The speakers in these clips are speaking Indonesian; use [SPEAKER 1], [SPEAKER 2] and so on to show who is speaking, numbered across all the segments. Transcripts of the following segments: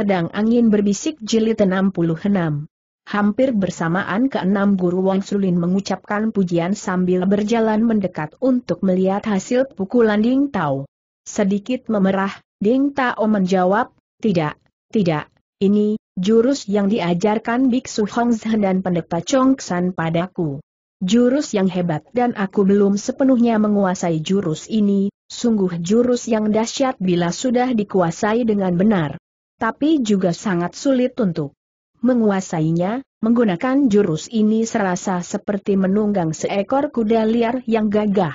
[SPEAKER 1] Pedang Angin Berbisik Jilid 66. Hampir bersamaan keenam guru Wang Sulin mengucapkan pujian sambil berjalan mendekat untuk melihat hasil pukulan Ding Tao. Sedikit memerah, Ding Tao menjawab, tidak, tidak, ini, jurus yang diajarkan Biksu Hong Zhen dan pendeta Chong San padaku. Jurus yang hebat dan aku belum sepenuhnya menguasai jurus ini, sungguh jurus yang dahsyat bila sudah dikuasai dengan benar tapi juga sangat sulit untuk menguasainya, menggunakan jurus ini serasa seperti menunggang seekor kuda liar yang gagah.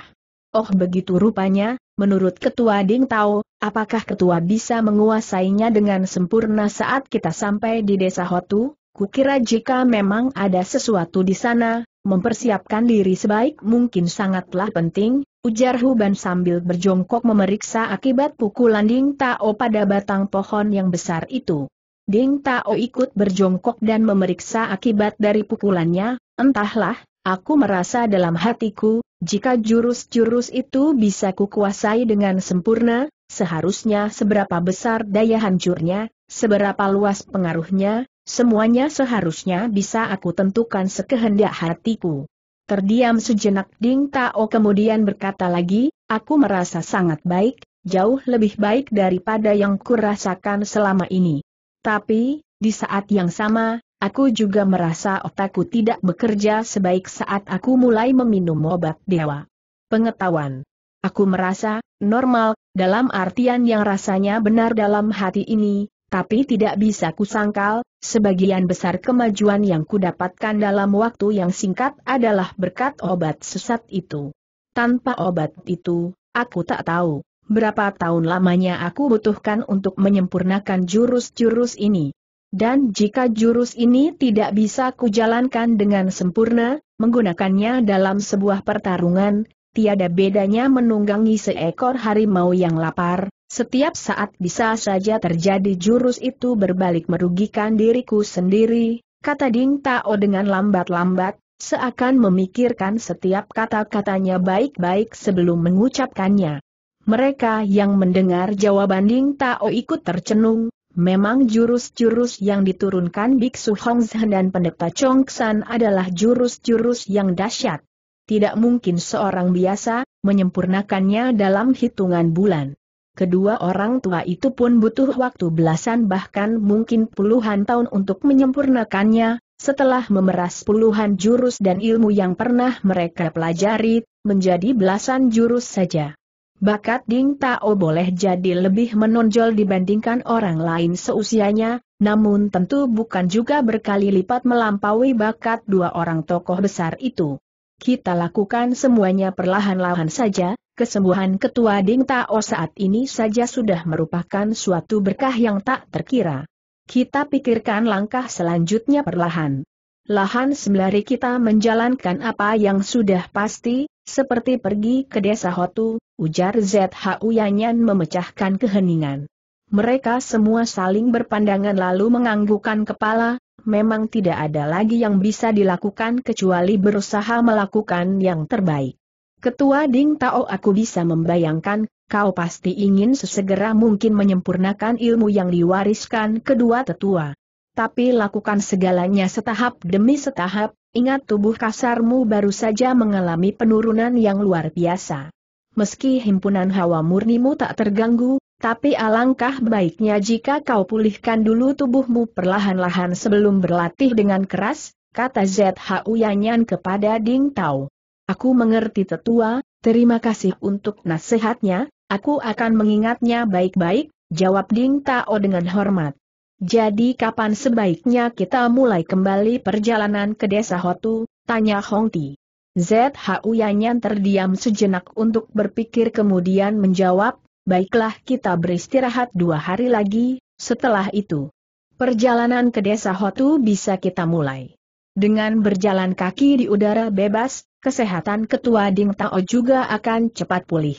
[SPEAKER 1] Oh begitu rupanya, menurut Ketua Ding Tao, apakah Ketua bisa menguasainya dengan sempurna saat kita sampai di desa Hotu? Kukira jika memang ada sesuatu di sana, mempersiapkan diri sebaik mungkin sangatlah penting, ujar Huban sambil berjongkok memeriksa akibat pukulan Ding Tao pada batang pohon yang besar itu. Ding Tao ikut berjongkok dan memeriksa akibat dari pukulannya, entahlah, aku merasa dalam hatiku, jika jurus-jurus itu bisa kukuasai dengan sempurna, seharusnya seberapa besar daya hancurnya, seberapa luas pengaruhnya, Semuanya seharusnya bisa aku tentukan sekehendak hatiku. Terdiam sejenak Ding Tao kemudian berkata lagi, aku merasa sangat baik, jauh lebih baik daripada yang kurasakan selama ini. Tapi, di saat yang sama, aku juga merasa otakku tidak bekerja sebaik saat aku mulai meminum obat dewa. Pengetahuan. Aku merasa, normal, dalam artian yang rasanya benar dalam hati ini, tapi tidak bisa kusangkal, Sebagian besar kemajuan yang kudapatkan dalam waktu yang singkat adalah berkat obat sesat itu. Tanpa obat itu, aku tak tahu berapa tahun lamanya aku butuhkan untuk menyempurnakan jurus-jurus ini. Dan jika jurus ini tidak bisa kujalankan dengan sempurna, menggunakannya dalam sebuah pertarungan, tiada bedanya menunggangi seekor harimau yang lapar, setiap saat bisa saja terjadi jurus itu berbalik merugikan diriku sendiri, kata Ding Tao dengan lambat-lambat, seakan memikirkan setiap kata-katanya baik-baik sebelum mengucapkannya. Mereka yang mendengar jawaban Ding Tao ikut tercenung, memang jurus-jurus yang diturunkan Biksu Hongzhen dan pendeta Chongsan adalah jurus-jurus yang dahsyat. Tidak mungkin seorang biasa menyempurnakannya dalam hitungan bulan. Kedua orang tua itu pun butuh waktu belasan bahkan mungkin puluhan tahun untuk menyempurnakannya, setelah memeras puluhan jurus dan ilmu yang pernah mereka pelajari, menjadi belasan jurus saja. Bakat Ding Tao boleh jadi lebih menonjol dibandingkan orang lain seusianya, namun tentu bukan juga berkali lipat melampaui bakat dua orang tokoh besar itu. Kita lakukan semuanya perlahan-lahan saja, Kesembuhan Ketua Ding Tao saat ini saja sudah merupakan suatu berkah yang tak terkira. Kita pikirkan langkah selanjutnya perlahan. Lahan sembari kita menjalankan apa yang sudah pasti, seperti pergi ke desa Hotu, ujar ZHU Yanyan memecahkan keheningan. Mereka semua saling berpandangan lalu menganggukkan kepala, memang tidak ada lagi yang bisa dilakukan kecuali berusaha melakukan yang terbaik. Ketua Ding Tao aku bisa membayangkan, kau pasti ingin sesegera mungkin menyempurnakan ilmu yang diwariskan kedua tetua. Tapi lakukan segalanya setahap demi setahap, ingat tubuh kasarmu baru saja mengalami penurunan yang luar biasa. Meski himpunan hawa murnimu tak terganggu, tapi alangkah baiknya jika kau pulihkan dulu tubuhmu perlahan-lahan sebelum berlatih dengan keras, kata ZHU Yanyan kepada Ding Tao. Aku mengerti tetua, terima kasih untuk nasihatnya, aku akan mengingatnya baik-baik, jawab Ding Tao dengan hormat. Jadi kapan sebaiknya kita mulai kembali perjalanan ke desa Hotu, tanya Hong Ti. ZHU Yanyan terdiam sejenak untuk berpikir kemudian menjawab, baiklah kita beristirahat dua hari lagi, setelah itu. Perjalanan ke desa Hotu bisa kita mulai. Dengan berjalan kaki di udara bebas, kesehatan ketua Ding Tao juga akan cepat pulih.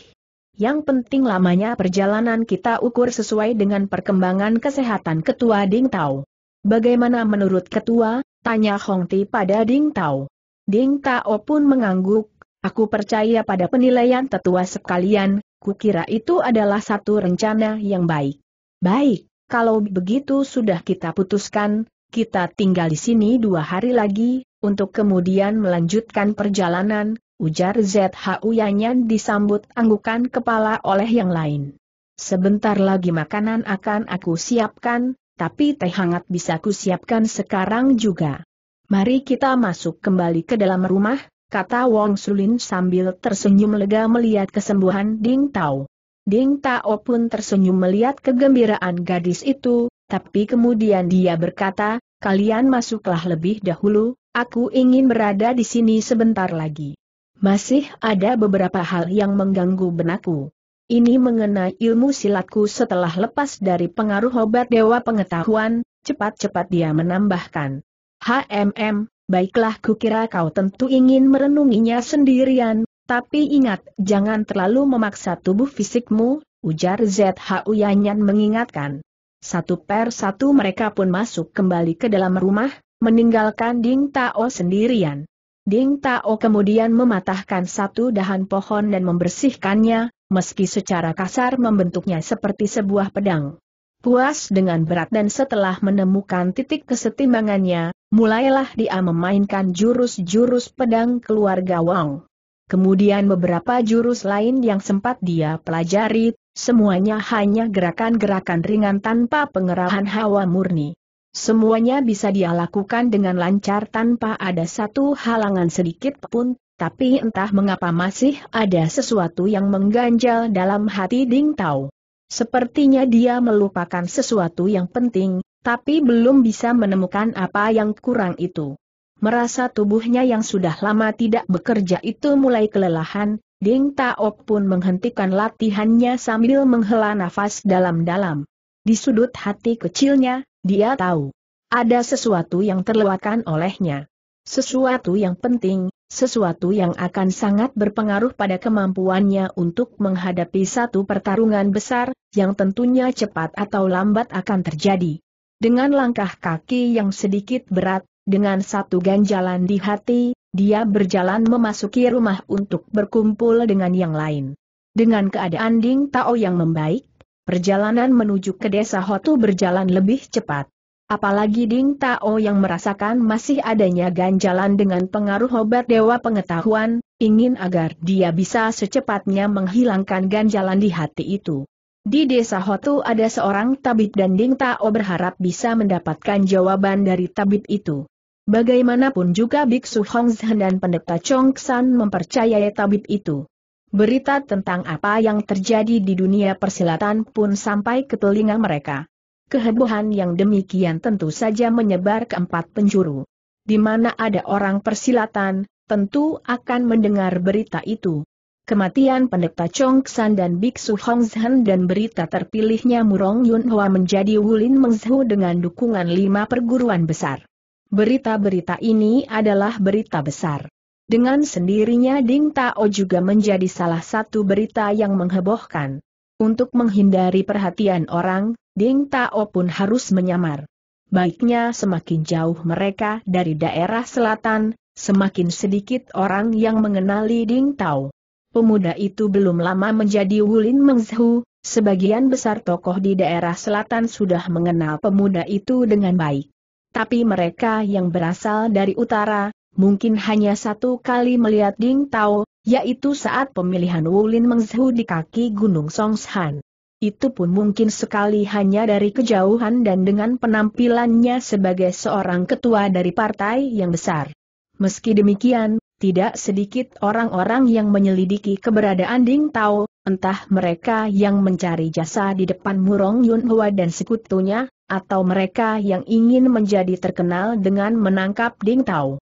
[SPEAKER 1] Yang penting lamanya perjalanan kita ukur sesuai dengan perkembangan kesehatan ketua Ding Tao. Bagaimana menurut ketua? Tanya Hong Ti pada Ding Tao. Ding Tao pun mengangguk, aku percaya pada penilaian tetua sekalian, kukira itu adalah satu rencana yang baik. Baik, kalau begitu sudah kita putuskan, kita tinggal di sini dua hari lagi, untuk kemudian melanjutkan perjalanan, ujar ZHU Yanyan disambut anggukan kepala oleh yang lain. Sebentar lagi makanan akan aku siapkan, tapi teh hangat bisa siapkan sekarang juga. Mari kita masuk kembali ke dalam rumah, kata Wong Sulin sambil tersenyum lega melihat kesembuhan Ding Tao. Ding Tao pun tersenyum melihat kegembiraan gadis itu, tapi kemudian dia berkata, kalian masuklah lebih dahulu, aku ingin berada di sini sebentar lagi. Masih ada beberapa hal yang mengganggu benakku. Ini mengenai ilmu silatku setelah lepas dari pengaruh obat dewa pengetahuan, cepat-cepat dia menambahkan. HMM, baiklah kukira kau tentu ingin merenunginya sendirian, tapi ingat, jangan terlalu memaksa tubuh fisikmu, ujar ZHU Yanyan mengingatkan. Satu per satu mereka pun masuk kembali ke dalam rumah, meninggalkan Ding Tao sendirian. Ding Tao kemudian mematahkan satu dahan pohon dan membersihkannya, meski secara kasar membentuknya seperti sebuah pedang. Puas dengan berat dan setelah menemukan titik kesetimbangannya, mulailah dia memainkan jurus-jurus pedang keluarga Wang. Kemudian beberapa jurus lain yang sempat dia pelajari Semuanya hanya gerakan-gerakan ringan tanpa pengerahan hawa murni. Semuanya bisa dia lakukan dengan lancar tanpa ada satu halangan sedikit pun, tapi entah mengapa masih ada sesuatu yang mengganjal dalam hati Ding Tao. Sepertinya dia melupakan sesuatu yang penting, tapi belum bisa menemukan apa yang kurang itu. Merasa tubuhnya yang sudah lama tidak bekerja itu mulai kelelahan, Ding Taok pun menghentikan latihannya sambil menghela nafas dalam-dalam. Di sudut hati kecilnya, dia tahu. Ada sesuatu yang terlewatkan olehnya. Sesuatu yang penting, sesuatu yang akan sangat berpengaruh pada kemampuannya untuk menghadapi satu pertarungan besar, yang tentunya cepat atau lambat akan terjadi. Dengan langkah kaki yang sedikit berat, dengan satu ganjalan di hati, dia berjalan memasuki rumah untuk berkumpul dengan yang lain. Dengan keadaan Ding Tao yang membaik, perjalanan menuju ke desa Hotu berjalan lebih cepat. Apalagi Ding Tao yang merasakan masih adanya ganjalan dengan pengaruh obat dewa pengetahuan, ingin agar dia bisa secepatnya menghilangkan ganjalan di hati itu. Di desa Hotu ada seorang tabib dan Ding Tao berharap bisa mendapatkan jawaban dari tabib itu. Bagaimanapun juga Biksu Hongzhen dan pendeta San mempercayai tabib itu. Berita tentang apa yang terjadi di dunia persilatan pun sampai ke telinga mereka. Kehebohan yang demikian tentu saja menyebar ke empat penjuru. Di mana ada orang persilatan, tentu akan mendengar berita itu. Kematian pendeta San dan Biksu Hongzhen dan berita terpilihnya Murong Yunhua menjadi Wulin Mengzhu dengan dukungan lima perguruan besar. Berita-berita ini adalah berita besar. Dengan sendirinya Ding Tao juga menjadi salah satu berita yang menghebohkan. Untuk menghindari perhatian orang, Ding Tao pun harus menyamar. Baiknya semakin jauh mereka dari daerah selatan, semakin sedikit orang yang mengenali Ding Tao. Pemuda itu belum lama menjadi Wulin Mengzhu, sebagian besar tokoh di daerah selatan sudah mengenal pemuda itu dengan baik tapi mereka yang berasal dari utara, mungkin hanya satu kali melihat Ding Tao, yaitu saat pemilihan Wulin Mengzhu di kaki Gunung Songshan. Itu pun mungkin sekali hanya dari kejauhan dan dengan penampilannya sebagai seorang ketua dari partai yang besar. Meski demikian, tidak sedikit orang-orang yang menyelidiki keberadaan Ding Tao, entah mereka yang mencari jasa di depan Murong Yun Hua dan sekutunya, atau mereka yang ingin menjadi terkenal dengan menangkap Ding Tao.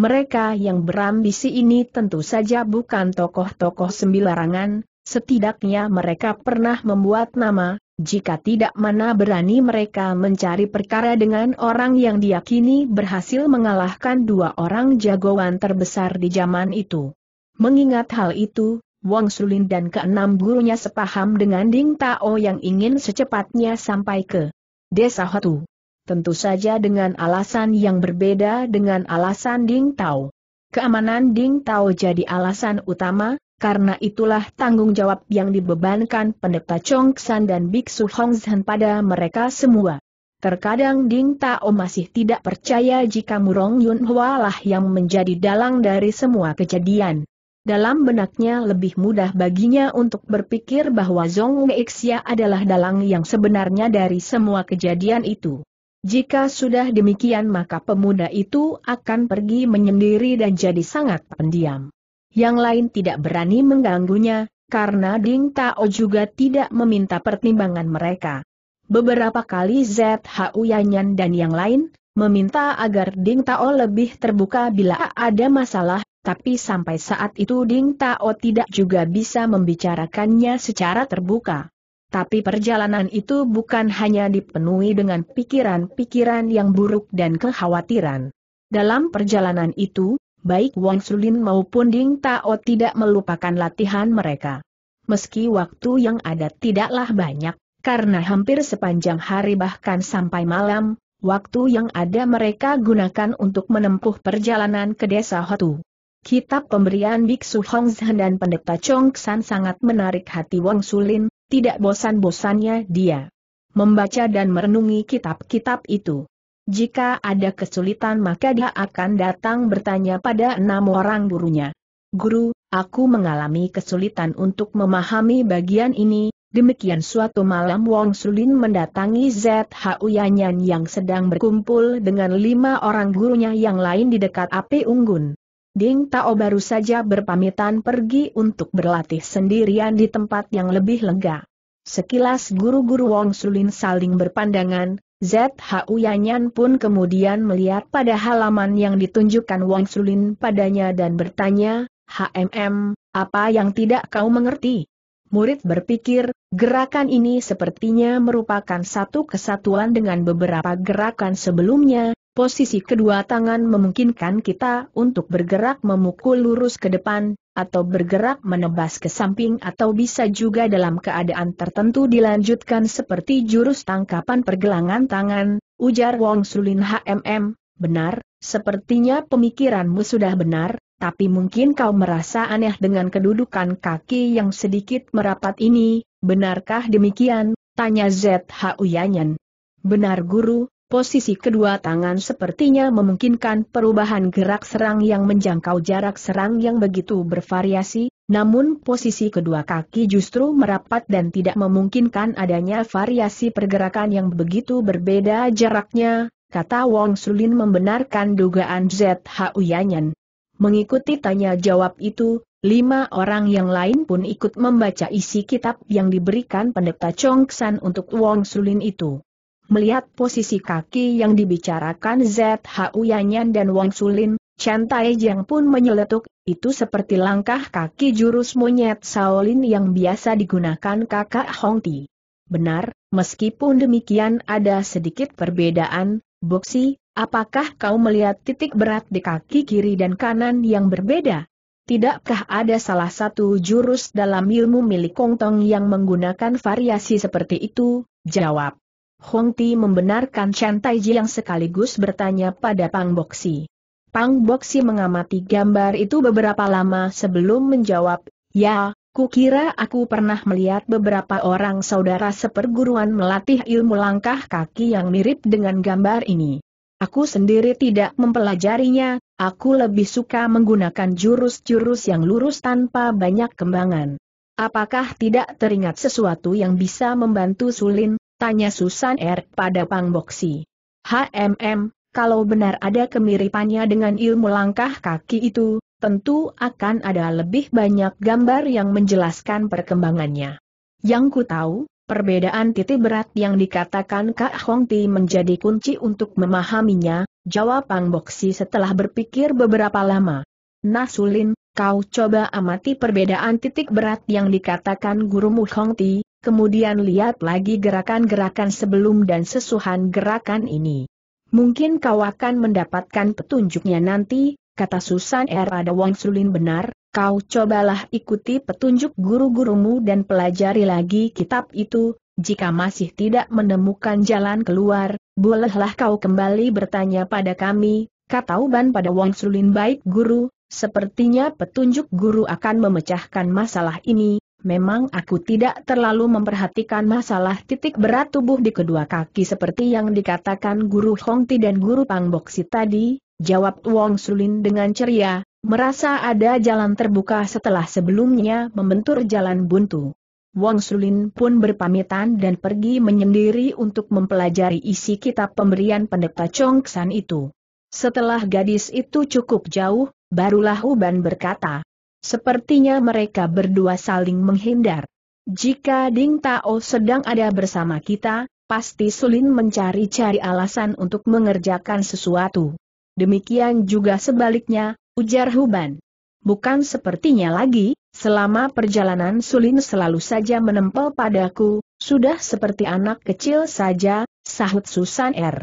[SPEAKER 1] Mereka yang berambisi ini tentu saja bukan tokoh-tokoh sembilarangan, setidaknya mereka pernah membuat nama, jika tidak mana berani mereka mencari perkara dengan orang yang diyakini berhasil mengalahkan dua orang jagoan terbesar di zaman itu. Mengingat hal itu, Wang Sulin dan keenam gurunya sepaham dengan Ding Tao yang ingin secepatnya sampai ke Desa Hotu. Tentu saja dengan alasan yang berbeda dengan alasan Ding Tao. Keamanan Ding Tao jadi alasan utama, karena itulah tanggung jawab yang dibebankan pendeta Chong San dan Biksu Zhan pada mereka semua. Terkadang Ding Tao masih tidak percaya jika Murong Yun Hua lah yang menjadi dalang dari semua kejadian. Dalam benaknya lebih mudah baginya untuk berpikir bahwa Zhong Xia adalah dalang yang sebenarnya dari semua kejadian itu. Jika sudah demikian maka pemuda itu akan pergi menyendiri dan jadi sangat pendiam. Yang lain tidak berani mengganggunya, karena Ding Tao juga tidak meminta pertimbangan mereka. Beberapa kali ZHU Yanyan dan yang lain, meminta agar Ding Tao lebih terbuka bila ada masalah, tapi sampai saat itu Ding Tao tidak juga bisa membicarakannya secara terbuka. Tapi perjalanan itu bukan hanya dipenuhi dengan pikiran-pikiran yang buruk dan kekhawatiran. Dalam perjalanan itu, baik Wang Sulin maupun Ding Tao tidak melupakan latihan mereka. Meski waktu yang ada tidaklah banyak, karena hampir sepanjang hari bahkan sampai malam, waktu yang ada mereka gunakan untuk menempuh perjalanan ke desa Hotu. Kitab pemberian Biksu Hongzhen dan Pendeta Chong San sangat menarik hati Wang Sulin, tidak bosan-bosannya dia membaca dan merenungi kitab-kitab itu. Jika ada kesulitan maka dia akan datang bertanya pada enam orang gurunya. Guru, aku mengalami kesulitan untuk memahami bagian ini, demikian suatu malam Wong Sulin mendatangi ZHU Yanyan yang sedang berkumpul dengan lima orang gurunya yang lain di dekat api unggun. Ding Tao baru saja berpamitan pergi untuk berlatih sendirian di tempat yang lebih lega. Sekilas guru-guru Wong Sulin saling berpandangan, ZHU Yanyan pun kemudian melihat pada halaman yang ditunjukkan Wong Sulin padanya dan bertanya, HMM, apa yang tidak kau mengerti? Murid berpikir, gerakan ini sepertinya merupakan satu kesatuan dengan beberapa gerakan sebelumnya, posisi kedua tangan memungkinkan kita untuk bergerak memukul lurus ke depan, atau bergerak menebas ke samping atau bisa juga dalam keadaan tertentu dilanjutkan seperti jurus tangkapan pergelangan tangan, ujar Wong Sulin HMM, benar, sepertinya pemikiranmu sudah benar, tapi mungkin kau merasa aneh dengan kedudukan kaki yang sedikit merapat ini, benarkah demikian? Tanya ZHU Yanyan. Benar guru, Posisi kedua tangan sepertinya memungkinkan perubahan gerak serang yang menjangkau jarak serang yang begitu bervariasi, namun posisi kedua kaki justru merapat dan tidak memungkinkan adanya variasi pergerakan yang begitu berbeda jaraknya, kata Wong Sulin membenarkan dugaan ZHU Yanyan. Mengikuti tanya jawab itu, lima orang yang lain pun ikut membaca isi kitab yang diberikan pendeta Chong San untuk Wong Sulin itu. Melihat posisi kaki yang dibicarakan ZHU Yanyan dan Wang Sulin, Chen Taijiang pun menyeletuk, itu seperti langkah kaki jurus monyet Shaolin yang biasa digunakan kakak Hongti. Benar, meskipun demikian ada sedikit perbedaan, Boksi, apakah kau melihat titik berat di kaki kiri dan kanan yang berbeda? Tidakkah ada salah satu jurus dalam ilmu milik Kongtong yang menggunakan variasi seperti itu? Jawab. Hong Ti membenarkan Chen Taiji yang sekaligus bertanya pada Pang Boksi. Pang Boksi mengamati gambar itu beberapa lama sebelum menjawab, Ya, kukira aku pernah melihat beberapa orang saudara seperguruan melatih ilmu langkah kaki yang mirip dengan gambar ini. Aku sendiri tidak mempelajarinya, aku lebih suka menggunakan jurus-jurus yang lurus tanpa banyak kembangan. Apakah tidak teringat sesuatu yang bisa membantu Sulin? Tanya Susan R. Er pada Pang Boksi. HMM, kalau benar ada kemiripannya dengan ilmu langkah kaki itu, tentu akan ada lebih banyak gambar yang menjelaskan perkembangannya. Yang ku tahu, perbedaan titik berat yang dikatakan Kak Hong Ti menjadi kunci untuk memahaminya, jawab Pang Boksi setelah berpikir beberapa lama. Nah Sulin, kau coba amati perbedaan titik berat yang dikatakan gurumu Hong Ti, kemudian lihat lagi gerakan-gerakan sebelum dan sesuhan gerakan ini. Mungkin kau akan mendapatkan petunjuknya nanti, kata Susan R. Ada Wang Sulin benar, kau cobalah ikuti petunjuk guru-gurumu dan pelajari lagi kitab itu, jika masih tidak menemukan jalan keluar, bolehlah kau kembali bertanya pada kami, kata Uban pada Wang Sulin baik guru, sepertinya petunjuk guru akan memecahkan masalah ini, Memang aku tidak terlalu memperhatikan masalah titik berat tubuh di kedua kaki seperti yang dikatakan Guru Hongti dan Guru Pangboksi tadi, jawab Wong Sulin dengan ceria, merasa ada jalan terbuka setelah sebelumnya membentur jalan buntu. Wong Sulin pun berpamitan dan pergi menyendiri untuk mempelajari isi kitab pemberian pendeta Chongsan itu. Setelah gadis itu cukup jauh, barulah Uban berkata, Sepertinya mereka berdua saling menghindar. Jika Ding Tao sedang ada bersama kita, pasti Sulin mencari-cari alasan untuk mengerjakan sesuatu. Demikian juga sebaliknya, ujar Huban. Bukan sepertinya lagi, selama perjalanan Sulin selalu saja menempel padaku, sudah seperti anak kecil saja, sahut Susan R. Er.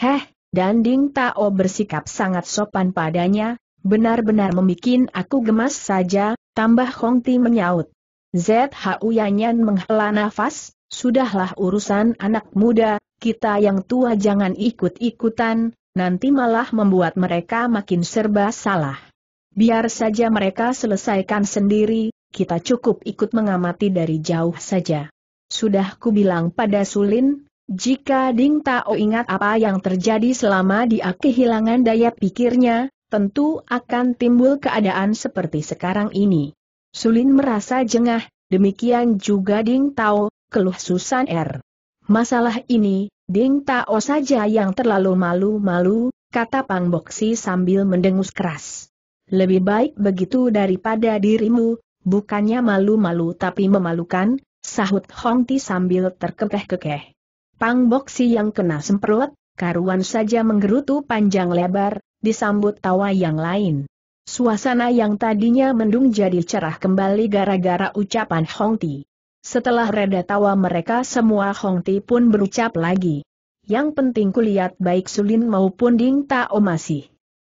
[SPEAKER 1] Heh, dan Ding Tao bersikap sangat sopan padanya, benar-benar membuat aku gemas saja, tambah Hong Ti menyaut. ZHU Yanyan menghela nafas, sudahlah urusan anak muda, kita yang tua jangan ikut-ikutan, nanti malah membuat mereka makin serba salah. Biar saja mereka selesaikan sendiri, kita cukup ikut mengamati dari jauh saja. Sudah ku bilang pada Sulin, jika Ding Tao ingat apa yang terjadi selama dia kehilangan daya pikirnya, tentu akan timbul keadaan seperti sekarang ini. Sulin merasa jengah, demikian juga Ding Tao, keluh Susan R. Er. Masalah ini, Ding Tao saja yang terlalu malu-malu, kata Pang Boksi sambil mendengus keras. Lebih baik begitu daripada dirimu, bukannya malu-malu tapi memalukan, sahut Hong Ti sambil terkekeh-kekeh. Pang Boksi yang kena semprot, karuan saja menggerutu panjang lebar, disambut tawa yang lain. Suasana yang tadinya mendung jadi cerah kembali gara-gara ucapan Hong Ti. Setelah reda tawa mereka semua Hong Ti pun berucap lagi. Yang penting kulihat baik Sulin maupun Ding Tao masih.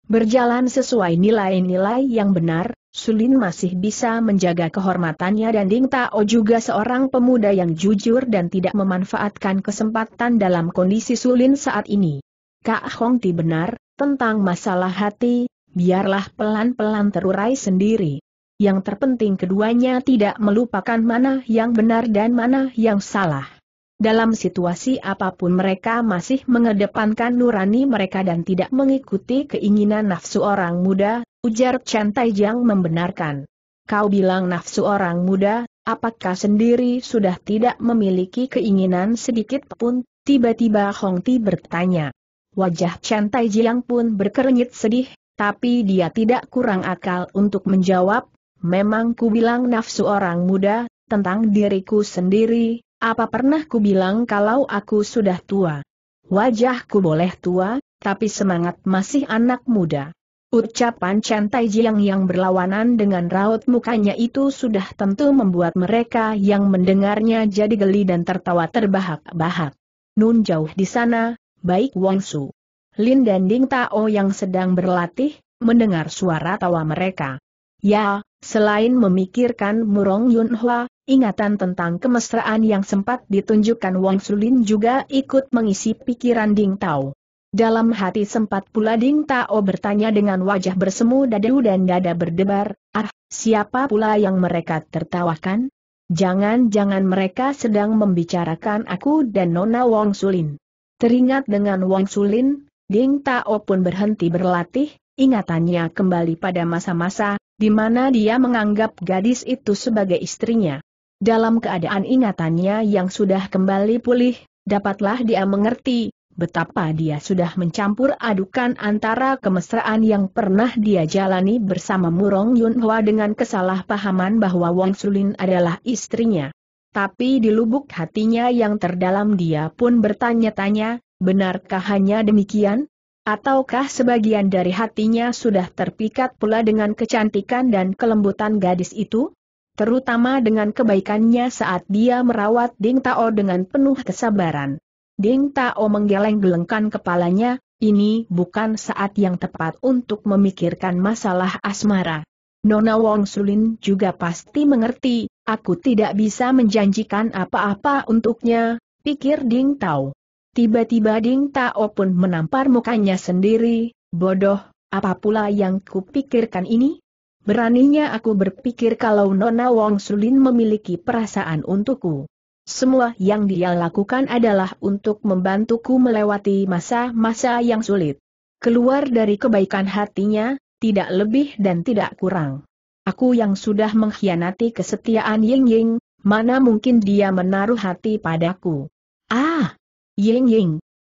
[SPEAKER 1] Berjalan sesuai nilai-nilai yang benar, Sulin masih bisa menjaga kehormatannya dan Ding Tao juga seorang pemuda yang jujur dan tidak memanfaatkan kesempatan dalam kondisi Sulin saat ini. Kak Hong Ti benar, tentang masalah hati, biarlah pelan-pelan terurai sendiri. Yang terpenting keduanya tidak melupakan mana yang benar dan mana yang salah. Dalam situasi apapun mereka masih mengedepankan nurani mereka dan tidak mengikuti keinginan nafsu orang muda, ujar Chen Taijiang membenarkan. Kau bilang nafsu orang muda, apakah sendiri sudah tidak memiliki keinginan sedikit pun? Tiba-tiba Hong Ti bertanya. Wajah Chen Taijiang pun berkerenyit sedih, tapi dia tidak kurang akal untuk menjawab, memang ku bilang nafsu orang muda, tentang diriku sendiri, apa pernah ku bilang kalau aku sudah tua? Wajahku boleh tua, tapi semangat masih anak muda. Ucapan Chen Taijiang yang berlawanan dengan raut mukanya itu sudah tentu membuat mereka yang mendengarnya jadi geli dan tertawa terbahak-bahak. Nun jauh di sana, baik Wong Su. Lin dan Ding Tao yang sedang berlatih, mendengar suara tawa mereka. Ya, selain memikirkan Murong Yun Hua, ingatan tentang kemesraan yang sempat ditunjukkan Wong Lin juga ikut mengisi pikiran Ding Tao. Dalam hati sempat pula Ding Tao bertanya dengan wajah bersemu dadu dan dada berdebar, ah, siapa pula yang mereka tertawakan? Jangan-jangan mereka sedang membicarakan aku dan Nona Wong Sulin. Teringat dengan Wang Sulin, Ding Tao pun berhenti berlatih, ingatannya kembali pada masa-masa, di mana dia menganggap gadis itu sebagai istrinya. Dalam keadaan ingatannya yang sudah kembali pulih, dapatlah dia mengerti, betapa dia sudah mencampur adukan antara kemesraan yang pernah dia jalani bersama Murong Yunhua dengan kesalahpahaman bahwa Wang Sulin adalah istrinya. Tapi di lubuk hatinya yang terdalam dia pun bertanya-tanya, benarkah hanya demikian? Ataukah sebagian dari hatinya sudah terpikat pula dengan kecantikan dan kelembutan gadis itu? Terutama dengan kebaikannya saat dia merawat Ding Tao dengan penuh kesabaran. Ding Tao menggeleng-gelengkan kepalanya, ini bukan saat yang tepat untuk memikirkan masalah asmara. Nona Wong Sulin juga pasti mengerti, Aku tidak bisa menjanjikan apa-apa untuknya, pikir Ding Tao. Tiba-tiba Ding Tao pun menampar mukanya sendiri, bodoh, apa pula yang kupikirkan ini? Beraninya aku berpikir kalau Nona Wong Sulin memiliki perasaan untukku. Semua yang dia lakukan adalah untuk membantuku melewati masa-masa yang sulit. Keluar dari kebaikan hatinya, tidak lebih dan tidak kurang. Aku yang sudah mengkhianati kesetiaan Ying Ying, mana mungkin dia menaruh hati padaku. Ah! Ying Ying!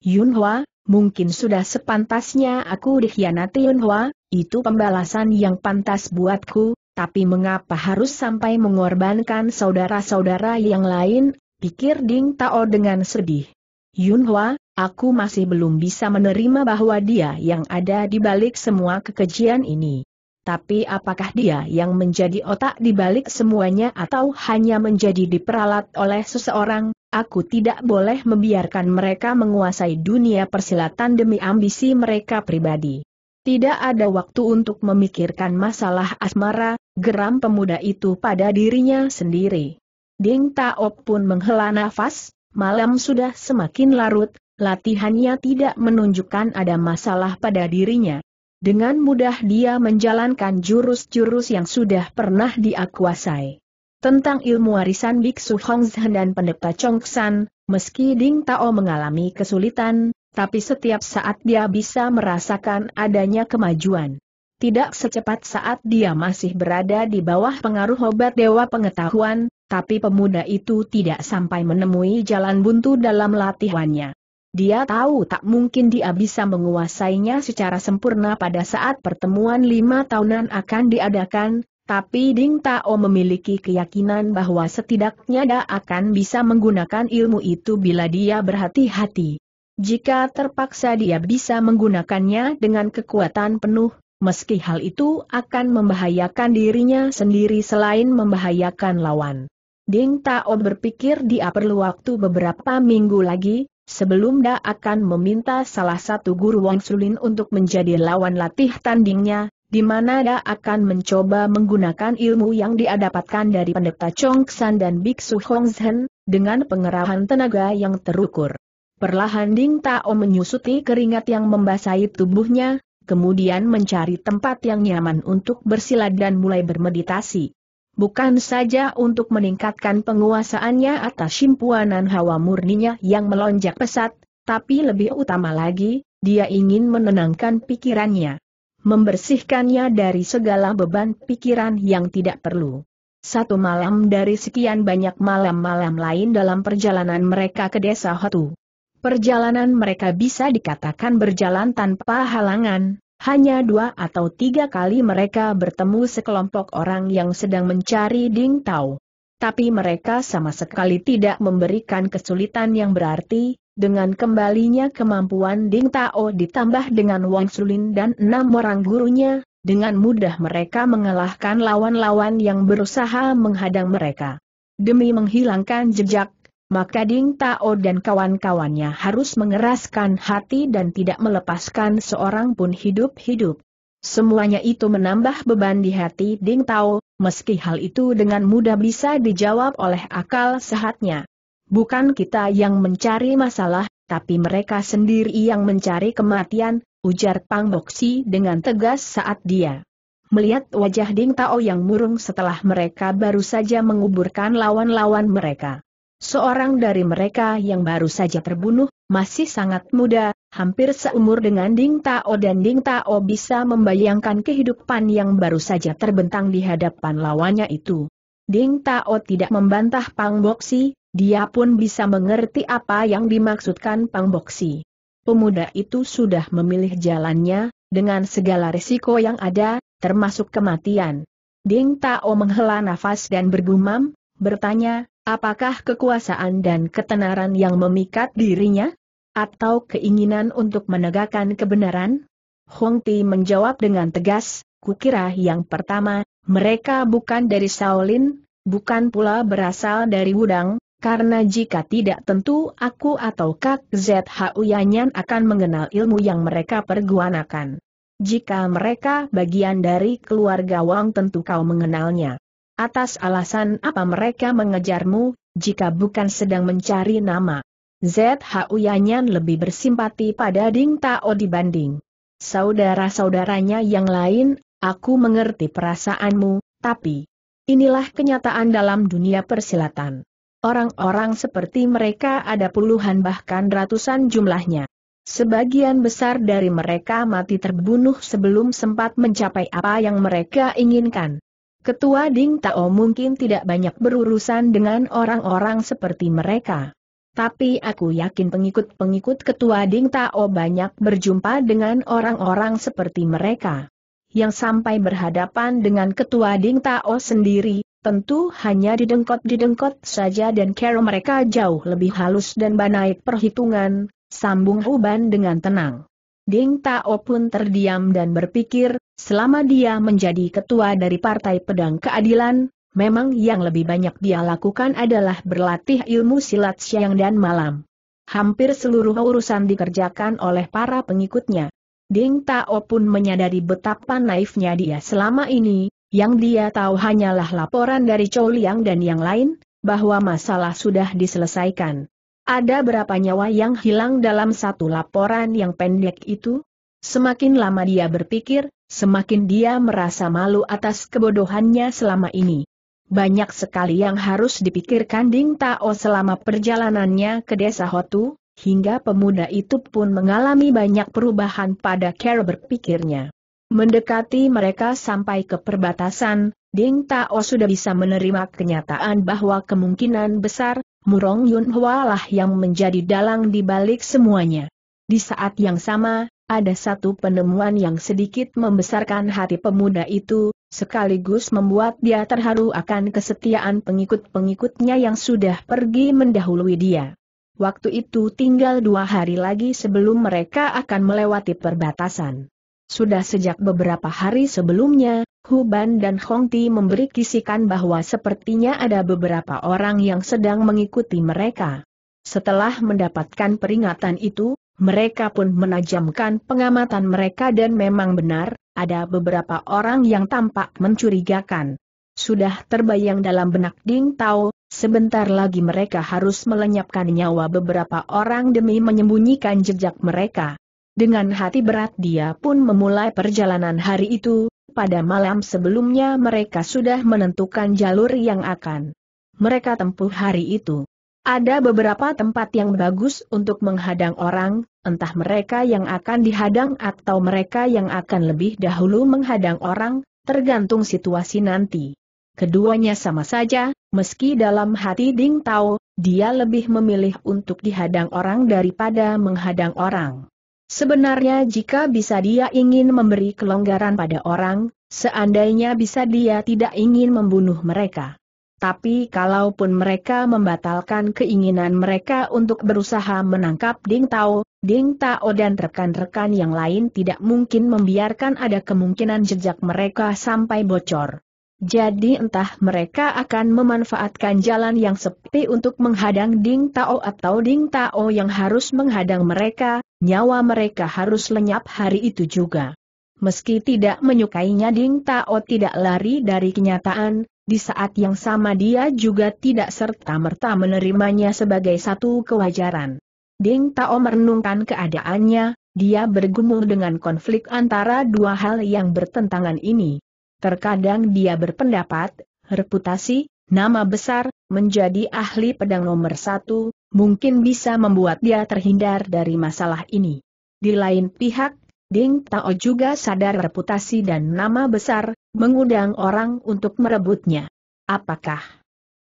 [SPEAKER 1] Yun Hua, mungkin sudah sepantasnya aku dikhianati Yun Hua, itu pembalasan yang pantas buatku, tapi mengapa harus sampai mengorbankan saudara-saudara yang lain, pikir Ding Tao dengan sedih. Yun Hua, aku masih belum bisa menerima bahwa dia yang ada di balik semua kekejian ini tapi apakah dia yang menjadi otak di balik semuanya atau hanya menjadi diperalat oleh seseorang? Aku tidak boleh membiarkan mereka menguasai dunia persilatan demi ambisi mereka pribadi. Tidak ada waktu untuk memikirkan masalah asmara, geram pemuda itu pada dirinya sendiri. Ding Taop pun menghela nafas, malam sudah semakin larut, latihannya tidak menunjukkan ada masalah pada dirinya. Dengan mudah dia menjalankan jurus-jurus yang sudah pernah dia kuasai. Tentang ilmu warisan Biksu Hongzhen dan pendeta Chongsan, meski Ding Tao mengalami kesulitan, tapi setiap saat dia bisa merasakan adanya kemajuan. Tidak secepat saat dia masih berada di bawah pengaruh obat dewa pengetahuan, tapi pemuda itu tidak sampai menemui jalan buntu dalam latihannya. Dia tahu tak mungkin dia bisa menguasainya secara sempurna pada saat pertemuan lima tahunan akan diadakan, tapi Ding Tao memiliki keyakinan bahwa setidaknya dia akan bisa menggunakan ilmu itu bila dia berhati-hati. Jika terpaksa dia bisa menggunakannya dengan kekuatan penuh, meski hal itu akan membahayakan dirinya sendiri selain membahayakan lawan. Ding Tao berpikir dia perlu waktu beberapa minggu lagi, Sebelum Da akan meminta salah satu guru Wang Sulin untuk menjadi lawan latih tandingnya, di mana Da akan mencoba menggunakan ilmu yang diadapatkan dari pendeta Chong San dan Biksu Hong Zhen, dengan pengerahan tenaga yang terukur. Perlahan Ding Tao menyusuti keringat yang membasahi tubuhnya, kemudian mencari tempat yang nyaman untuk bersilat dan mulai bermeditasi. Bukan saja untuk meningkatkan penguasaannya atas simpuanan hawa murninya yang melonjak pesat, tapi lebih utama lagi, dia ingin menenangkan pikirannya. Membersihkannya dari segala beban pikiran yang tidak perlu. Satu malam dari sekian banyak malam-malam lain dalam perjalanan mereka ke desa Hotu. Perjalanan mereka bisa dikatakan berjalan tanpa halangan, hanya dua atau tiga kali mereka bertemu sekelompok orang yang sedang mencari Ding Tao. Tapi mereka sama sekali tidak memberikan kesulitan yang berarti, dengan kembalinya kemampuan Ding Tao ditambah dengan Wang Sulin dan enam orang gurunya, dengan mudah mereka mengalahkan lawan-lawan yang berusaha menghadang mereka. Demi menghilangkan jejak maka Ding Tao dan kawan-kawannya harus mengeraskan hati dan tidak melepaskan seorang pun hidup-hidup. Semuanya itu menambah beban di hati Ding Tao, meski hal itu dengan mudah bisa dijawab oleh akal sehatnya. Bukan kita yang mencari masalah, tapi mereka sendiri yang mencari kematian, ujar Pang Boksi dengan tegas saat dia melihat wajah Ding Tao yang murung setelah mereka baru saja menguburkan lawan-lawan mereka. Seorang dari mereka yang baru saja terbunuh, masih sangat muda, hampir seumur dengan Ding Tao dan Ding Tao bisa membayangkan kehidupan yang baru saja terbentang di hadapan lawannya itu. Ding Tao tidak membantah Pang Boksi, dia pun bisa mengerti apa yang dimaksudkan Pang Boksi. Pemuda itu sudah memilih jalannya, dengan segala risiko yang ada, termasuk kematian. Ding Tao menghela nafas dan bergumam, bertanya, Apakah kekuasaan dan ketenaran yang memikat dirinya? Atau keinginan untuk menegakkan kebenaran? Hong Ti menjawab dengan tegas, kukira yang pertama, mereka bukan dari Shaolin, bukan pula berasal dari Wudang, karena jika tidak tentu aku atau Kak ZHU Yanyan akan mengenal ilmu yang mereka pergunakan. Jika mereka bagian dari keluarga Wang tentu kau mengenalnya. Atas alasan apa mereka mengejarmu, jika bukan sedang mencari nama? ZHU Yanyan lebih bersimpati pada Ding Tao dibanding saudara-saudaranya yang lain, aku mengerti perasaanmu, tapi inilah kenyataan dalam dunia persilatan. Orang-orang seperti mereka ada puluhan bahkan ratusan jumlahnya. Sebagian besar dari mereka mati terbunuh sebelum sempat mencapai apa yang mereka inginkan. Ketua Ding Tao mungkin tidak banyak berurusan dengan orang-orang seperti mereka. Tapi aku yakin pengikut-pengikut Ketua Ding Tao banyak berjumpa dengan orang-orang seperti mereka. Yang sampai berhadapan dengan Ketua Ding Tao sendiri, tentu hanya didengkot-didengkot saja dan kero mereka jauh lebih halus dan banaik perhitungan, sambung Uban dengan tenang. Ding Tao pun terdiam dan berpikir, selama dia menjadi ketua dari Partai Pedang Keadilan, memang yang lebih banyak dia lakukan adalah berlatih ilmu silat siang dan malam. Hampir seluruh urusan dikerjakan oleh para pengikutnya. Ding Tao pun menyadari betapa naifnya dia selama ini, yang dia tahu hanyalah laporan dari Chou Liang dan yang lain, bahwa masalah sudah diselesaikan. Ada berapa nyawa yang hilang dalam satu laporan yang pendek itu? Semakin lama dia berpikir, semakin dia merasa malu atas kebodohannya selama ini. Banyak sekali yang harus dipikirkan Ding Tao selama perjalanannya ke desa Hotu, hingga pemuda itu pun mengalami banyak perubahan pada cara berpikirnya. Mendekati mereka sampai ke perbatasan, Ding Tao sudah bisa menerima kenyataan bahwa kemungkinan besar, Murong Yun Hwa lah yang menjadi dalang di balik semuanya. Di saat yang sama, ada satu penemuan yang sedikit membesarkan hati pemuda itu, sekaligus membuat dia terharu akan kesetiaan pengikut-pengikutnya yang sudah pergi mendahului dia. Waktu itu tinggal dua hari lagi sebelum mereka akan melewati perbatasan. Sudah sejak beberapa hari sebelumnya, Huban dan Hongti memberi kisikan bahwa sepertinya ada beberapa orang yang sedang mengikuti mereka. Setelah mendapatkan peringatan itu, mereka pun menajamkan pengamatan mereka dan memang benar, ada beberapa orang yang tampak mencurigakan. Sudah terbayang dalam benak Ding Tao, sebentar lagi mereka harus melenyapkan nyawa beberapa orang demi menyembunyikan jejak mereka. Dengan hati berat dia pun memulai perjalanan hari itu, pada malam sebelumnya mereka sudah menentukan jalur yang akan mereka tempuh hari itu. Ada beberapa tempat yang bagus untuk menghadang orang, entah mereka yang akan dihadang atau mereka yang akan lebih dahulu menghadang orang, tergantung situasi nanti. Keduanya sama saja, meski dalam hati Ding tahu, dia lebih memilih untuk dihadang orang daripada menghadang orang. Sebenarnya jika bisa dia ingin memberi kelonggaran pada orang, seandainya bisa dia tidak ingin membunuh mereka. Tapi kalaupun mereka membatalkan keinginan mereka untuk berusaha menangkap Ding Tao, Ding Tao dan rekan-rekan yang lain tidak mungkin membiarkan ada kemungkinan jejak mereka sampai bocor. Jadi entah mereka akan memanfaatkan jalan yang sepi untuk menghadang Ding Tao atau Ding Tao yang harus menghadang mereka, Nyawa mereka harus lenyap hari itu juga. Meski tidak menyukainya Ding Tao tidak lari dari kenyataan, di saat yang sama dia juga tidak serta-merta menerimanya sebagai satu kewajaran. Ding Tao merenungkan keadaannya, dia bergumul dengan konflik antara dua hal yang bertentangan ini. Terkadang dia berpendapat, reputasi, nama besar, menjadi ahli pedang nomor satu, mungkin bisa membuat dia terhindar dari masalah ini. Di lain pihak, Ding Tao juga sadar reputasi dan nama besar, mengundang orang untuk merebutnya. Apakah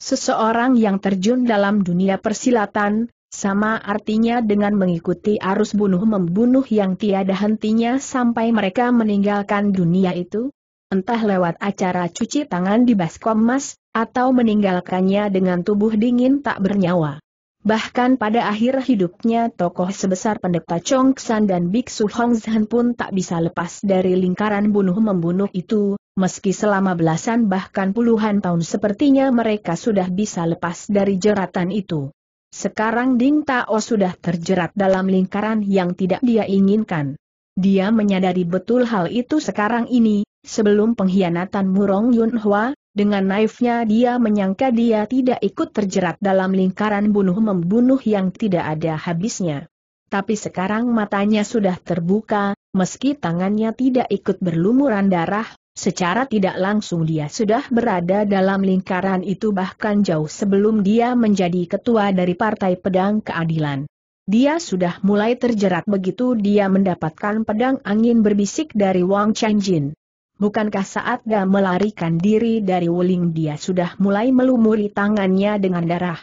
[SPEAKER 1] seseorang yang terjun dalam dunia persilatan, sama artinya dengan mengikuti arus bunuh-membunuh yang tiada hentinya sampai mereka meninggalkan dunia itu? Entah lewat acara cuci tangan di Baskom Mas, atau meninggalkannya dengan tubuh dingin tak bernyawa. Bahkan pada akhir hidupnya tokoh sebesar pendeta Chong San dan Biksu Hong Zhan pun tak bisa lepas dari lingkaran bunuh-membunuh itu, meski selama belasan bahkan puluhan tahun sepertinya mereka sudah bisa lepas dari jeratan itu. Sekarang Ding Tao sudah terjerat dalam lingkaran yang tidak dia inginkan. Dia menyadari betul hal itu sekarang ini, sebelum pengkhianatan Murong Yun Hwa, dengan naifnya dia menyangka dia tidak ikut terjerat dalam lingkaran bunuh-membunuh yang tidak ada habisnya. Tapi sekarang matanya sudah terbuka, meski tangannya tidak ikut berlumuran darah, secara tidak langsung dia sudah berada dalam lingkaran itu bahkan jauh sebelum dia menjadi ketua dari Partai Pedang Keadilan. Dia sudah mulai terjerat begitu dia mendapatkan pedang angin berbisik dari Wang Chanjin bukankah saat dia melarikan diri dari Wuling dia sudah mulai melumuri tangannya dengan darah.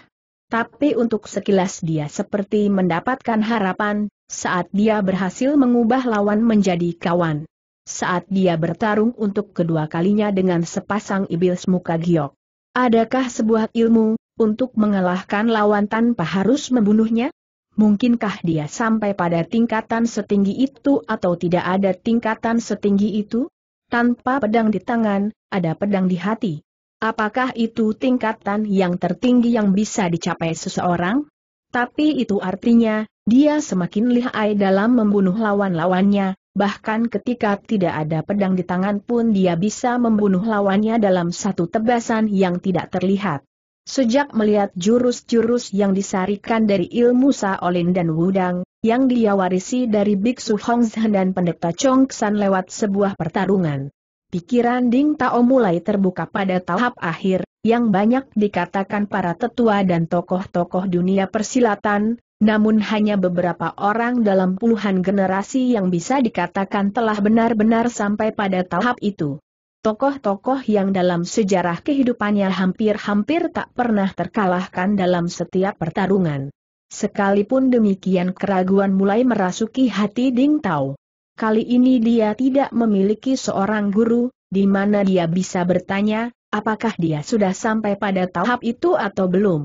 [SPEAKER 1] Tapi untuk sekilas dia seperti mendapatkan harapan, saat dia berhasil mengubah lawan menjadi kawan. Saat dia bertarung untuk kedua kalinya dengan sepasang iblis muka giok. Adakah sebuah ilmu, untuk mengalahkan lawan tanpa harus membunuhnya? Mungkinkah dia sampai pada tingkatan setinggi itu atau tidak ada tingkatan setinggi itu? tanpa pedang di tangan, ada pedang di hati. Apakah itu tingkatan yang tertinggi yang bisa dicapai seseorang? Tapi itu artinya, dia semakin lihai dalam membunuh lawan-lawannya, bahkan ketika tidak ada pedang di tangan pun dia bisa membunuh lawannya dalam satu tebasan yang tidak terlihat. Sejak melihat jurus-jurus yang disarikan dari ilmu Saolin dan Wudang, yang dia warisi dari Biksu Hongzhen dan pendeta Chongsan lewat sebuah pertarungan. Pikiran Ding Tao mulai terbuka pada tahap akhir, yang banyak dikatakan para tetua dan tokoh-tokoh dunia persilatan, namun hanya beberapa orang dalam puluhan generasi yang bisa dikatakan telah benar-benar sampai pada tahap itu tokoh-tokoh yang dalam sejarah kehidupannya hampir-hampir tak pernah terkalahkan dalam setiap pertarungan. Sekalipun demikian keraguan mulai merasuki hati Ding Tao. Kali ini dia tidak memiliki seorang guru, di mana dia bisa bertanya, apakah dia sudah sampai pada tahap itu atau belum.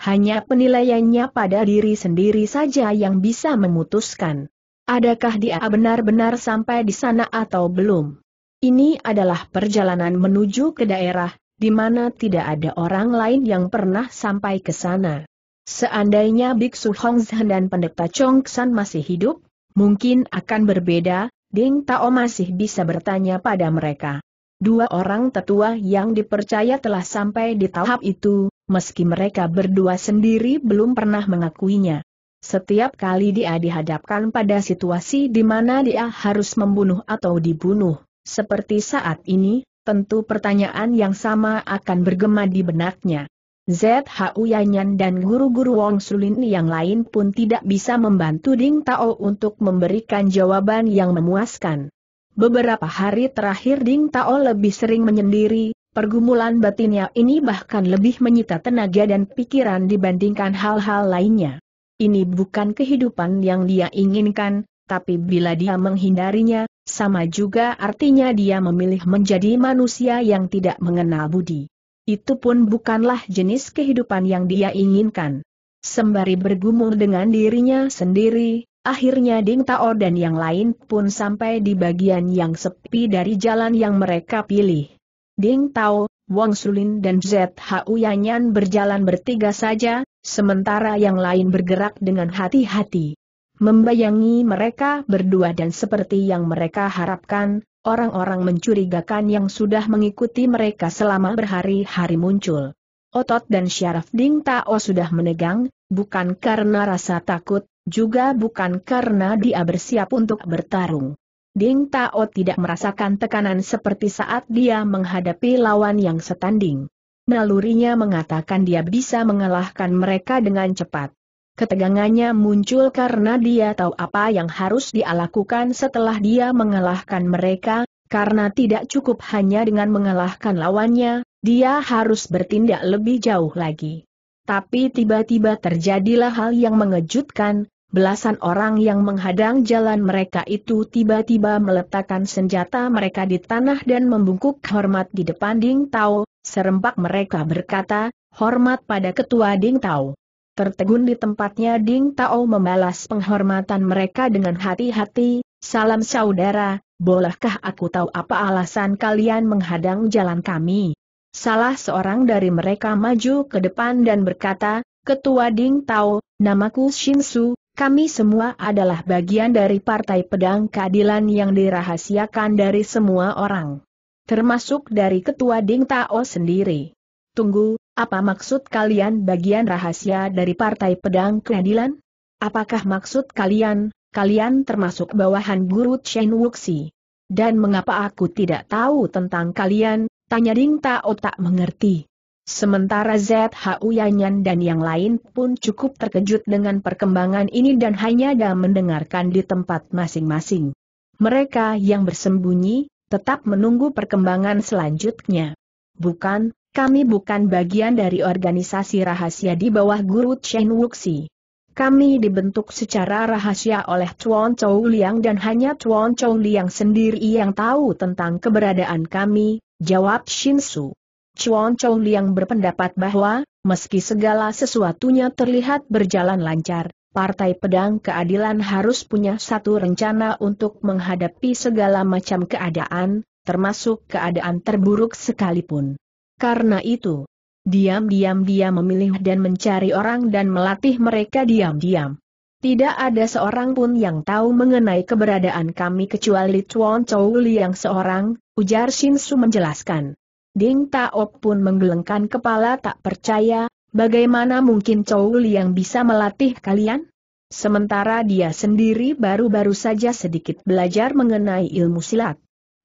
[SPEAKER 1] Hanya penilaiannya pada diri sendiri saja yang bisa memutuskan. Adakah dia benar-benar sampai di sana atau belum? Ini adalah perjalanan menuju ke daerah di mana tidak ada orang lain yang pernah sampai ke sana. Seandainya Biksu Hongzhen dan pendeta Chongsan masih hidup, mungkin akan berbeda, Ding Tao masih bisa bertanya pada mereka. Dua orang tetua yang dipercaya telah sampai di tahap itu, meski mereka berdua sendiri belum pernah mengakuinya. Setiap kali dia dihadapkan pada situasi di mana dia harus membunuh atau dibunuh, seperti saat ini, tentu pertanyaan yang sama akan bergema di benaknya. ZHU Yanyan dan guru-guru Wong Sulin yang lain pun tidak bisa membantu Ding Tao untuk memberikan jawaban yang memuaskan. Beberapa hari terakhir Ding Tao lebih sering menyendiri, pergumulan batinnya ini bahkan lebih menyita tenaga dan pikiran dibandingkan hal-hal lainnya. Ini bukan kehidupan yang dia inginkan, tapi bila dia menghindarinya, sama juga artinya dia memilih menjadi manusia yang tidak mengenal budi. Itu pun bukanlah jenis kehidupan yang dia inginkan. Sembari bergumul dengan dirinya sendiri, akhirnya Ding Tao dan yang lain pun sampai di bagian yang sepi dari jalan yang mereka pilih. Ding Tao, Wang Sulin dan ZHU Yanyan berjalan bertiga saja, sementara yang lain bergerak dengan hati-hati. Membayangi mereka berdua dan seperti yang mereka harapkan, orang-orang mencurigakan yang sudah mengikuti mereka selama berhari-hari muncul. Otot dan syaraf Ding Tao sudah menegang, bukan karena rasa takut, juga bukan karena dia bersiap untuk bertarung. Ding Tao tidak merasakan tekanan seperti saat dia menghadapi lawan yang setanding. Nalurinya mengatakan dia bisa mengalahkan mereka dengan cepat. Ketegangannya muncul karena dia tahu apa yang harus dia lakukan setelah dia mengalahkan mereka, karena tidak cukup hanya dengan mengalahkan lawannya, dia harus bertindak lebih jauh lagi. Tapi tiba-tiba terjadilah hal yang mengejutkan, belasan orang yang menghadang jalan mereka itu tiba-tiba meletakkan senjata mereka di tanah dan membungkuk hormat di depan Ding Tao, serempak mereka berkata, hormat pada ketua Ding Tao tertegun di tempatnya Ding Tao membalas penghormatan mereka dengan hati-hati, salam saudara, bolehkah aku tahu apa alasan kalian menghadang jalan kami? Salah seorang dari mereka maju ke depan dan berkata, Ketua Ding Tao, namaku Shin kami semua adalah bagian dari Partai Pedang Keadilan yang dirahasiakan dari semua orang. Termasuk dari Ketua Ding Tao sendiri. Tunggu, apa maksud kalian bagian rahasia dari Partai Pedang Keadilan? Apakah maksud kalian, kalian termasuk bawahan guru Chen Wuxi? Dan mengapa aku tidak tahu tentang kalian, tanya Ding Tao tak mengerti. Sementara ZHU Yanyan dan yang lain pun cukup terkejut dengan perkembangan ini dan hanya ada mendengarkan di tempat masing-masing. Mereka yang bersembunyi, tetap menunggu perkembangan selanjutnya. Bukan, kami bukan bagian dari organisasi rahasia di bawah guru Chen Wuxi. Kami dibentuk secara rahasia oleh Chuan Chou Liang dan hanya Chuan Chou Liang sendiri yang tahu tentang keberadaan kami, jawab Shin Su. Chuan Chou Liang berpendapat bahwa, meski segala sesuatunya terlihat berjalan lancar, Partai Pedang Keadilan harus punya satu rencana untuk menghadapi segala macam keadaan, termasuk keadaan terburuk sekalipun. Karena itu, diam-diam dia memilih dan mencari orang dan melatih mereka diam-diam. Tidak ada seorang pun yang tahu mengenai keberadaan kami kecuali Chuan Chou yang seorang, ujar Shin Su menjelaskan. Ding Taok pun menggelengkan kepala tak percaya, bagaimana mungkin Chou yang bisa melatih kalian? Sementara dia sendiri baru-baru saja sedikit belajar mengenai ilmu silat.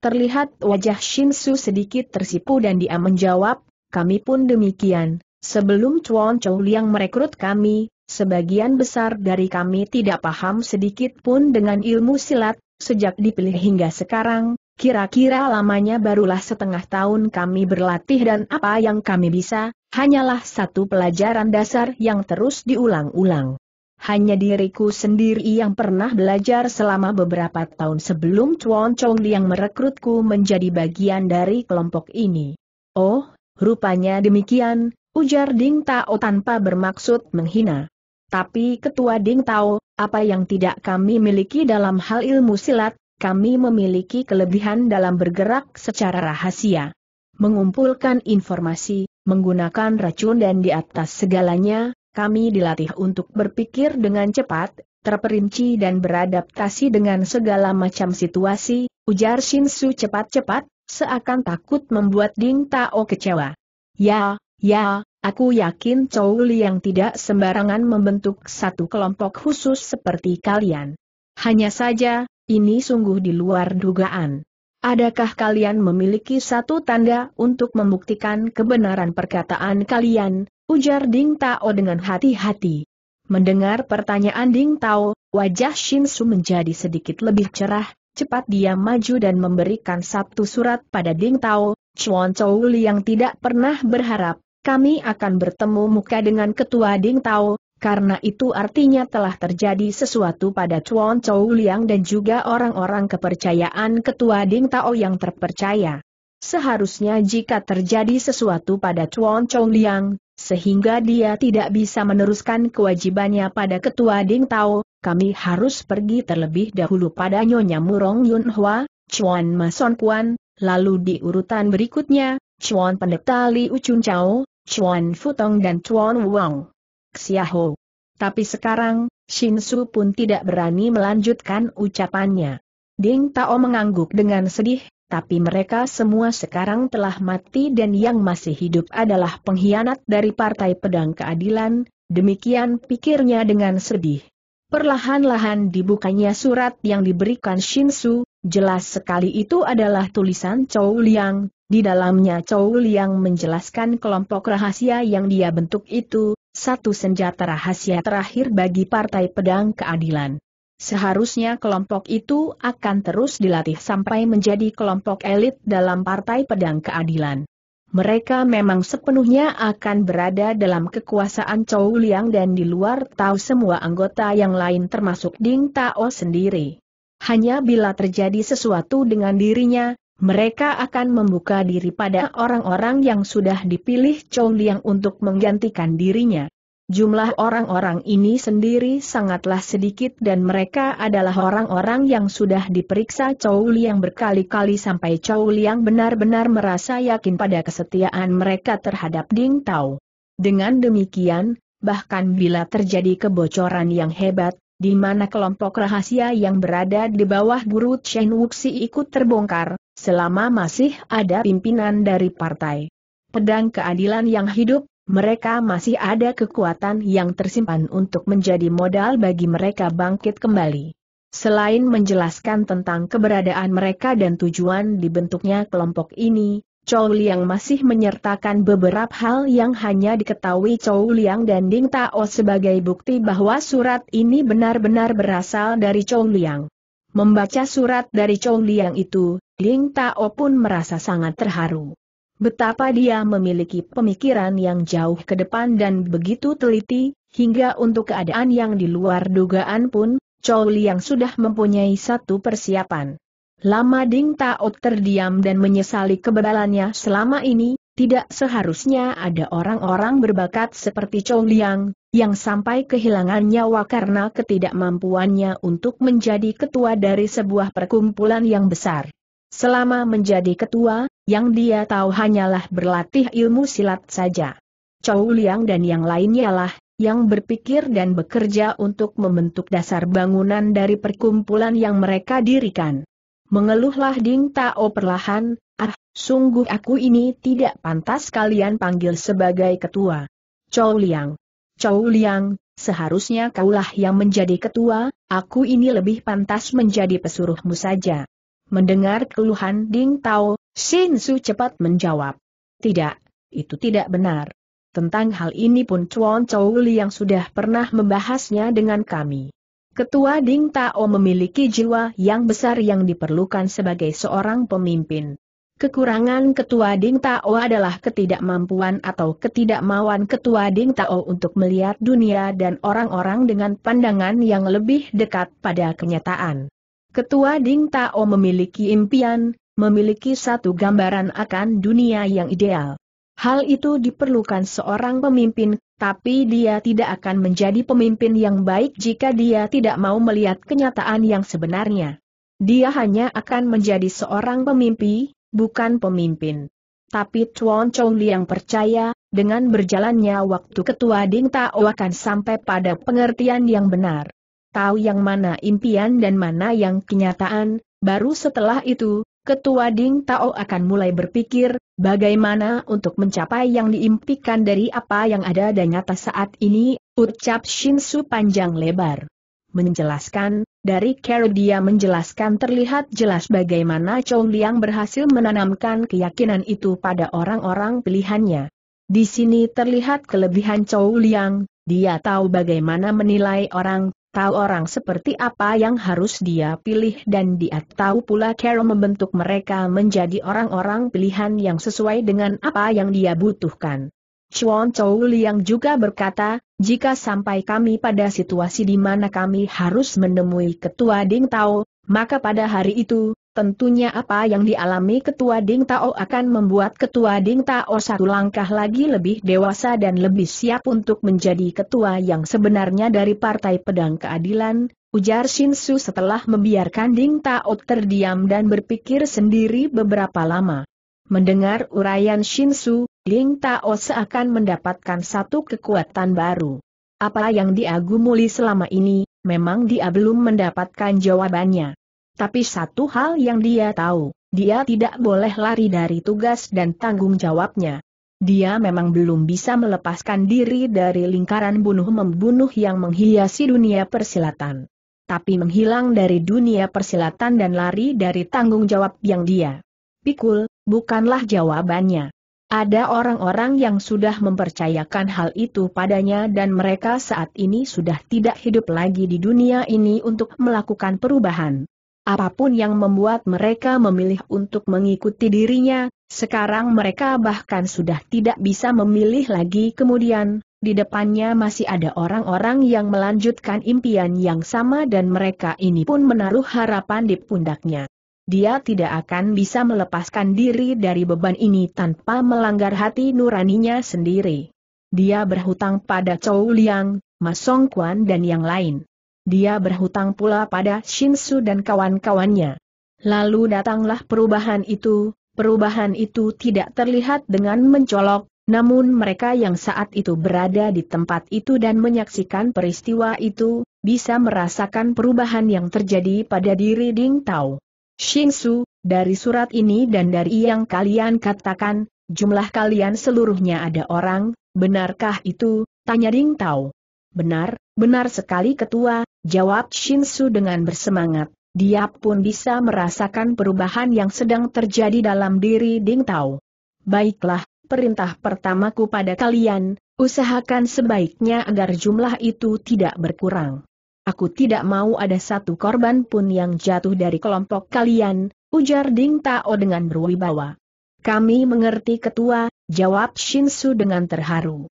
[SPEAKER 1] Terlihat wajah Shinsu sedikit tersipu dan dia menjawab, kami pun demikian. Sebelum Chuan Chou Liang merekrut kami, sebagian besar dari kami tidak paham sedikit pun dengan ilmu silat, sejak dipilih hingga sekarang, kira-kira lamanya barulah setengah tahun kami berlatih dan apa yang kami bisa, hanyalah satu pelajaran dasar yang terus diulang-ulang. Hanya diriku sendiri yang pernah belajar selama beberapa tahun sebelum Chuan Chong yang merekrutku menjadi bagian dari kelompok ini. Oh, rupanya demikian, ujar Ding Tao tanpa bermaksud menghina. Tapi Ketua Ding Tao, apa yang tidak kami miliki dalam hal ilmu silat, kami memiliki kelebihan dalam bergerak secara rahasia. Mengumpulkan informasi, menggunakan racun dan di atas segalanya, kami dilatih untuk berpikir dengan cepat, terperinci dan beradaptasi dengan segala macam situasi, ujar Shinsu cepat-cepat, seakan takut membuat Ding Tao kecewa. Ya, ya, aku yakin Chow yang tidak sembarangan membentuk satu kelompok khusus seperti kalian. Hanya saja, ini sungguh di luar dugaan. Adakah kalian memiliki satu tanda untuk membuktikan kebenaran perkataan kalian, Ujar Ding Tao dengan hati-hati. Mendengar pertanyaan Ding Tao, wajah Shin Su menjadi sedikit lebih cerah, cepat dia maju dan memberikan satu surat pada Ding Tao, Chuan Chou Li yang tidak pernah berharap, kami akan bertemu muka dengan ketua Ding Tao, karena itu artinya telah terjadi sesuatu pada Chuan Chou Liang dan juga orang-orang kepercayaan ketua Ding Tao yang terpercaya. Seharusnya jika terjadi sesuatu pada Chuan Chou Liang, sehingga dia tidak bisa meneruskan kewajibannya pada ketua Ding Tao, kami harus pergi terlebih dahulu pada Nyonya Murong Yun Hua, Chuan Mason Kuan, lalu di urutan berikutnya, Chuan Pendeta Li Uchun Chao, Chuan Futong dan Chuan Wang. Xiaho. Tapi sekarang, Shin Su pun tidak berani melanjutkan ucapannya. Ding Tao mengangguk dengan sedih, tapi mereka semua sekarang telah mati dan yang masih hidup adalah pengkhianat dari Partai Pedang Keadilan, demikian pikirnya dengan sedih. Perlahan-lahan dibukanya surat yang diberikan Shinsu, jelas sekali itu adalah tulisan Chou Liang, di dalamnya Chou Liang menjelaskan kelompok rahasia yang dia bentuk itu, satu senjata rahasia terakhir bagi Partai Pedang Keadilan. Seharusnya kelompok itu akan terus dilatih sampai menjadi kelompok elit dalam Partai Pedang Keadilan. Mereka memang sepenuhnya akan berada dalam kekuasaan Chow Liang dan di luar tahu semua anggota yang lain termasuk Ding Tao sendiri. Hanya bila terjadi sesuatu dengan dirinya, mereka akan membuka diri pada orang-orang yang sudah dipilih Chow Liang untuk menggantikan dirinya. Jumlah orang-orang ini sendiri sangatlah sedikit dan mereka adalah orang-orang yang sudah diperiksa Chow Liang berkali-kali sampai Chow Liang benar-benar merasa yakin pada kesetiaan mereka terhadap Ding Tao. Dengan demikian, bahkan bila terjadi kebocoran yang hebat, di mana kelompok rahasia yang berada di bawah guru Chen Wuxi ikut terbongkar, selama masih ada pimpinan dari partai. Pedang keadilan yang hidup, mereka masih ada kekuatan yang tersimpan untuk menjadi modal bagi mereka bangkit kembali. Selain menjelaskan tentang keberadaan mereka dan tujuan dibentuknya kelompok ini, Chow Liang masih menyertakan beberapa hal yang hanya diketahui Chow Liang dan Ding Tao sebagai bukti bahwa surat ini benar-benar berasal dari Chow Liang. Membaca surat dari Chow Liang itu, Ding Tao pun merasa sangat terharu. Betapa dia memiliki pemikiran yang jauh ke depan dan begitu teliti, hingga untuk keadaan yang di luar dugaan pun, Chow Liang sudah mempunyai satu persiapan. Lama Ding Tao terdiam dan menyesali kebebalannya selama ini, tidak seharusnya ada orang-orang berbakat seperti Chow Liang, yang sampai kehilangan nyawa karena ketidakmampuannya untuk menjadi ketua dari sebuah perkumpulan yang besar. Selama menjadi ketua, yang dia tahu hanyalah berlatih ilmu silat saja. Chou Liang dan yang lainnya lah, yang berpikir dan bekerja untuk membentuk dasar bangunan dari perkumpulan yang mereka dirikan. Mengeluhlah Ding Tao perlahan, ah, sungguh aku ini tidak pantas kalian panggil sebagai ketua. Chou Liang. Chou Liang, seharusnya kaulah yang menjadi ketua, aku ini lebih pantas menjadi pesuruhmu saja. Mendengar keluhan Ding Tao, Shin Su cepat menjawab. Tidak, itu tidak benar. Tentang hal ini pun Chuan Li yang sudah pernah membahasnya dengan kami. Ketua Ding Tao memiliki jiwa yang besar yang diperlukan sebagai seorang pemimpin. Kekurangan Ketua Ding Tao adalah ketidakmampuan atau ketidakmauan Ketua Ding Tao untuk melihat dunia dan orang-orang dengan pandangan yang lebih dekat pada kenyataan. Ketua Ding Tao memiliki impian, memiliki satu gambaran akan dunia yang ideal. Hal itu diperlukan seorang pemimpin, tapi dia tidak akan menjadi pemimpin yang baik jika dia tidak mau melihat kenyataan yang sebenarnya. Dia hanya akan menjadi seorang pemimpi, bukan pemimpin. Tapi Tuan Chong Liang percaya, dengan berjalannya waktu ketua Ding Tao akan sampai pada pengertian yang benar tahu yang mana impian dan mana yang kenyataan, baru setelah itu, Ketua Ding Tao akan mulai berpikir, bagaimana untuk mencapai yang diimpikan dari apa yang ada dan nyata saat ini, ucap Shin panjang lebar. Menjelaskan, dari cara dia menjelaskan terlihat jelas bagaimana Chong Liang berhasil menanamkan keyakinan itu pada orang-orang pilihannya. Di sini terlihat kelebihan Chou Liang, dia tahu bagaimana menilai orang, tahu orang seperti apa yang harus dia pilih dan dia tahu pula cara membentuk mereka menjadi orang-orang pilihan yang sesuai dengan apa yang dia butuhkan. Chuan Chou Liang juga berkata, jika sampai kami pada situasi di mana kami harus menemui ketua Ding Tao, maka pada hari itu, Tentunya apa yang dialami Ketua Ding Tao akan membuat Ketua Ding Tao satu langkah lagi lebih dewasa dan lebih siap untuk menjadi ketua yang sebenarnya dari Partai Pedang Keadilan, ujar Shinsu setelah membiarkan Ding Tao terdiam dan berpikir sendiri beberapa lama. Mendengar uraian Shinsu, Ding Tao seakan mendapatkan satu kekuatan baru. Apa yang diagumuli selama ini, memang dia belum mendapatkan jawabannya. Tapi satu hal yang dia tahu, dia tidak boleh lari dari tugas dan tanggung jawabnya. Dia memang belum bisa melepaskan diri dari lingkaran bunuh-membunuh yang menghiasi dunia persilatan. Tapi menghilang dari dunia persilatan dan lari dari tanggung jawab yang dia pikul, bukanlah jawabannya. Ada orang-orang yang sudah mempercayakan hal itu padanya dan mereka saat ini sudah tidak hidup lagi di dunia ini untuk melakukan perubahan. Apapun yang membuat mereka memilih untuk mengikuti dirinya, sekarang mereka bahkan sudah tidak bisa memilih lagi kemudian, di depannya masih ada orang-orang yang melanjutkan impian yang sama dan mereka ini pun menaruh harapan di pundaknya. Dia tidak akan bisa melepaskan diri dari beban ini tanpa melanggar hati nuraninya sendiri. Dia berhutang pada Chou Liang, Ma Song dan yang lain dia berhutang pula pada Shinsu dan kawan-kawannya. Lalu datanglah perubahan itu, perubahan itu tidak terlihat dengan mencolok, namun mereka yang saat itu berada di tempat itu dan menyaksikan peristiwa itu, bisa merasakan perubahan yang terjadi pada diri Ding Tao. Shinsu, dari surat ini dan dari yang kalian katakan, jumlah kalian seluruhnya ada orang, benarkah itu? Tanya Ding Tao. Benar, benar sekali ketua, Jawab Shinsu dengan bersemangat. Dia pun bisa merasakan perubahan yang sedang terjadi dalam diri Ding Tao. Baiklah, perintah pertamaku pada kalian, usahakan sebaiknya agar jumlah itu tidak berkurang. Aku tidak mau ada satu korban pun yang jatuh dari kelompok kalian, ujar Ding Tao dengan berwibawa. Kami mengerti ketua, jawab Shinsu dengan terharu.